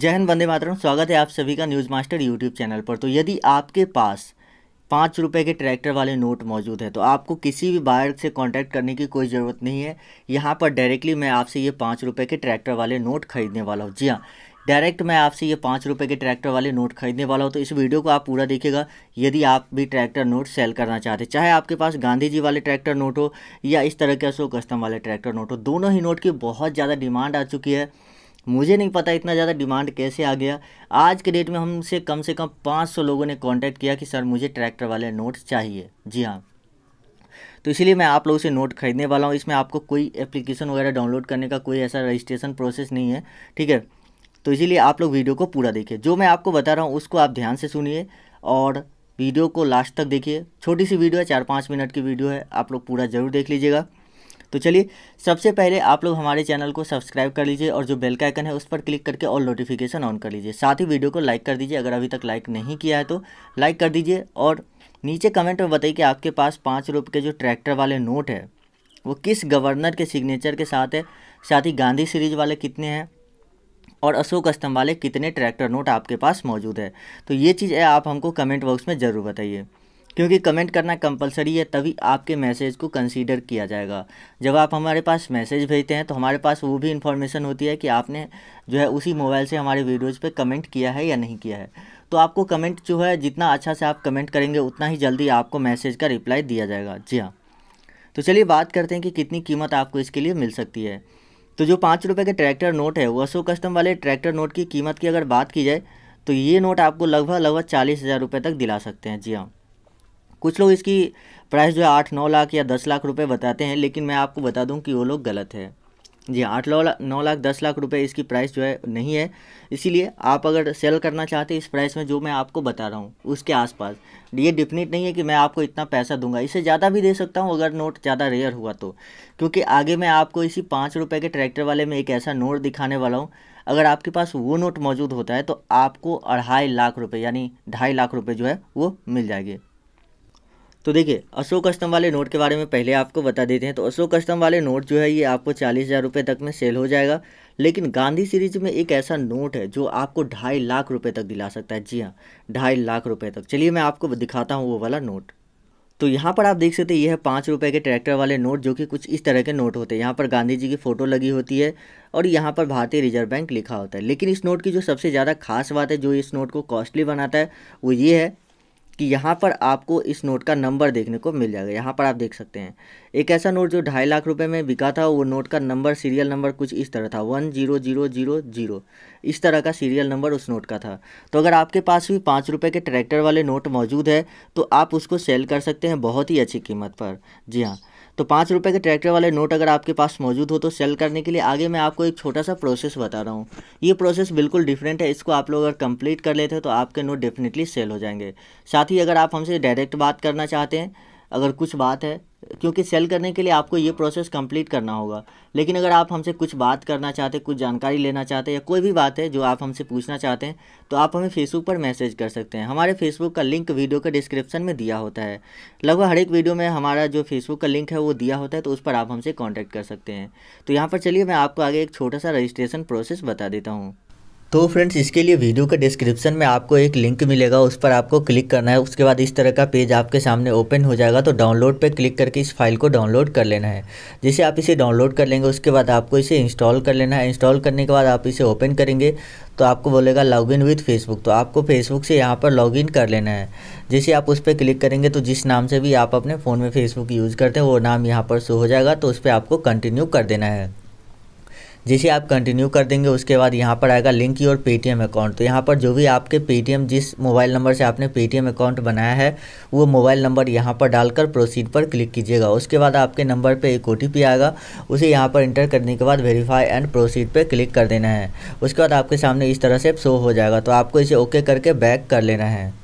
जय हिंद वंदे मातरम स्वागत है आप सभी का न्यूज़ मास्टर यूट्यूब चैनल पर तो यदि आपके पास पाँच रुपये के ट्रैक्टर वाले नोट मौजूद है तो आपको किसी भी बायर से कांटेक्ट करने की कोई ज़रूरत नहीं है यहाँ पर डायरेक्टली मैं आपसे ये पाँच रुपये के ट्रैक्टर वाले नोट खरीदने वाला हूँ जी हाँ डायरेक्ट मैं आपसे ये पाँच रुपये के ट्रैक्टर वाले नोट खरीदने वाला हूँ तो इस वीडियो को आप पूरा देखिएगा यदि आप भी ट्रैक्टर नोट सेल करना चाहते हैं चाहे आपके पास गांधी जी वाले ट्रैक्टर नोट हो या इस तरह के अशोक कस्टम वाले ट्रैक्टर नोट हो दोनों ही नोट की बहुत ज़्यादा डिमांड आ चुकी है मुझे नहीं पता इतना ज़्यादा डिमांड कैसे आ गया आज के डेट में हमसे कम से कम 500 लोगों ने कांटेक्ट किया कि सर मुझे ट्रैक्टर वाले नोट चाहिए जी हाँ तो इसलिए मैं आप लोगों से नोट खरीदने वाला हूँ इसमें आपको कोई एप्लीकेशन वगैरह डाउनलोड करने का कोई ऐसा रजिस्ट्रेशन प्रोसेस नहीं है ठीक है तो इसीलिए आप लोग वीडियो को पूरा देखिए जो मैं आपको बता रहा हूँ उसको आप ध्यान से सुनिए और वीडियो को लास्ट तक देखिए छोटी सी वीडियो है चार पाँच मिनट की वीडियो है आप लोग पूरा ज़रूर देख लीजिएगा तो चलिए सबसे पहले आप लोग हमारे चैनल को सब्सक्राइब कर लीजिए और जो बेल का आइकन है उस पर क्लिक करके ऑल नोटिफिकेशन ऑन कर लीजिए साथ ही वीडियो को लाइक कर दीजिए अगर अभी तक लाइक नहीं किया है तो लाइक कर दीजिए और नीचे कमेंट में बताइए कि आपके पास पाँच रुपये के जो ट्रैक्टर वाले नोट है वो किस गवर्नर के सिग्नेचर के साथ है साथ ही गांधी सीरीज वाले कितने हैं और अशोक स्तंभ वाले कितने ट्रैक्टर नोट आपके पास मौजूद है तो ये चीज़ है आप हमको कमेंट बॉक्स में ज़रूर बताइए क्योंकि कमेंट करना कंपलसरी है तभी आपके मैसेज को कंसीडर किया जाएगा जब आप हमारे पास मैसेज भेजते हैं तो हमारे पास वो भी इन्फॉर्मेशन होती है कि आपने जो है उसी मोबाइल से हमारे वीडियोज़ पे कमेंट किया है या नहीं किया है तो आपको कमेंट जो है जितना अच्छा से आप कमेंट करेंगे उतना ही जल्दी आपको मैसेज का रिप्लाई दिया जाएगा जी हाँ तो चलिए बात करते हैं कि कितनी कीमत आपको इसके लिए मिल सकती है तो जो पाँच रुपये के ट्रैक्टर नोट है वसो कस्टम वाले ट्रैक्टर नोट की कीमत की अगर बात की जाए तो ये नोट आपको लगभग लगभग चालीस हज़ार रुपये तक दिला सकते हैं जी हाँ कुछ लोग इसकी प्राइस जो है आठ नौ लाख या दस लाख रुपए बताते हैं लेकिन मैं आपको बता दूं कि वो लोग गलत है जी हाँ, आठ नौ लाख नौ लाख दस लाख रुपए इसकी प्राइस जो है नहीं है इसीलिए आप अगर सेल करना चाहते हैं इस प्राइस में जो मैं आपको बता रहा हूँ उसके आसपास ये डिफिनिट नहीं है कि मैं आपको इतना पैसा दूंगा इसे ज़्यादा भी दे सकता हूँ अगर नोट ज़्यादा रेयर हुआ तो क्योंकि आगे मैं आपको इसी पाँच रुपये के ट्रैक्टर वाले में एक ऐसा नोट दिखाने वाला हूँ अगर आपके पास वो नोट मौजूद होता है तो आपको अढ़ाई लाख रुपये यानी ढाई लाख रुपये जो है वो मिल जाएगी तो देखिए अशोक कस्टम वाले नोट के बारे में पहले आपको बता देते हैं तो अशोक कस्टम वाले नोट जो है ये आपको चालीस हज़ार रुपये तक में सेल हो जाएगा लेकिन गांधी सीरीज में एक ऐसा नोट है जो आपको ढाई लाख रुपये तक दिला सकता है जी हाँ ढाई लाख रुपये तक चलिए मैं आपको दिखाता हूँ वो वाला नोट तो यहाँ पर आप देख सकते हैं यह है पाँच रुपये के ट्रैक्टर वाले नोट जो कि कुछ इस तरह के नोट होते हैं यहाँ पर गांधी जी की फ़ोटो लगी होती है और यहाँ पर भारतीय रिजर्व बैंक लिखा होता है लेकिन इस नोट की जो सबसे ज़्यादा खास बात है जो इस नोट को कॉस्टली बनाता है वो ये है कि यहाँ पर आपको इस नोट का नंबर देखने को मिल जाएगा यहाँ पर आप देख सकते हैं एक ऐसा नोट जो ढाई लाख रुपए में बिका था वो नोट का नंबर सीरियल नंबर कुछ इस तरह था one zero zero zero zero इस तरह का सीरियल नंबर उस नोट का था तो अगर आपके पास भी पाँच रुपये के ट्रैक्टर वाले नोट मौजूद है तो आप उसको सेल कर सकते हैं बहुत ही अच्छी कीमत पर जी हाँ तो पाँच रुपये के ट्रैक्टर वाले नोट अगर आपके पास मौजूद हो तो सेल करने के लिए आगे मैं आपको एक छोटा सा प्रोसेस बता रहा हूँ ये प्रोसेस बिल्कुल डिफरेंट है इसको आप लोग अगर कंप्लीट कर लेते हैं तो आपके नोट डेफिनेटली सेल हो जाएंगे साथ ही अगर आप हमसे डायरेक्ट बात करना चाहते हैं अगर कुछ बात है क्योंकि सेल करने के लिए आपको ये प्रोसेस कंप्लीट करना होगा लेकिन अगर आप हमसे कुछ बात करना चाहते कुछ जानकारी लेना चाहते हैं या कोई भी बात है जो आप हमसे पूछना चाहते हैं तो आप हमें फेसबुक पर मैसेज कर सकते हैं हमारे फेसबुक का लिंक वीडियो के डिस्क्रिप्शन में दिया होता है लगभग हर एक वीडियो में हमारा जो फेसबुक का लिंक है वो दिया होता है तो उस पर आप हमसे कॉन्टैक्ट कर सकते हैं तो यहाँ पर चलिए मैं आपको आगे एक छोटा सा रजिस्ट्रेशन प्रोसेस बता देता हूँ तो फ्रेंड्स इसके लिए वीडियो के डिस्क्रिप्शन में आपको एक लिंक मिलेगा उस पर आपको क्लिक करना है उसके बाद इस तरह का पेज आपके सामने ओपन हो जाएगा तो डाउनलोड पर क्लिक करके इस फाइल को डाउनलोड कर लेना है जैसे आप इसे डाउनलोड कर लेंगे उसके बाद आपको इसे इंस्टॉल कर लेना है इंस्टॉल करने के बाद आप इसे ओपन करेंगे तो आपको बोलेगा लॉग इन विथ फेसबुक तो आपको फेसबुक से यहाँ पर इन कर लेना है जैसे आप उस पर क्लिक करेंगे तो जिस नाम से भी आप अपने फ़ोन में फेसबुक यूज़ करते हैं वो नाम यहाँ पर शो हो जाएगा तो उस पर आपको कंटिन्यू कर देना है जिसे आप कंटिन्यू कर देंगे उसके बाद यहाँ पर आएगा लिंक योर पेटीएम अकाउंट तो यहाँ पर जो भी आपके पेटीएम जिस मोबाइल नंबर से आपने पेटीएम अकाउंट बनाया है वो मोबाइल नंबर यहाँ पर डालकर प्रोसीड पर क्लिक कीजिएगा उसके बाद आपके नंबर पर एक ओ आएगा उसे यहाँ पर इंटर करने के बाद वेरीफाई एंड प्रोसीड पर क्लिक कर देना है उसके बाद आपके सामने इस तरह से शो हो जाएगा तो आपको इसे ओके करके बैक कर लेना है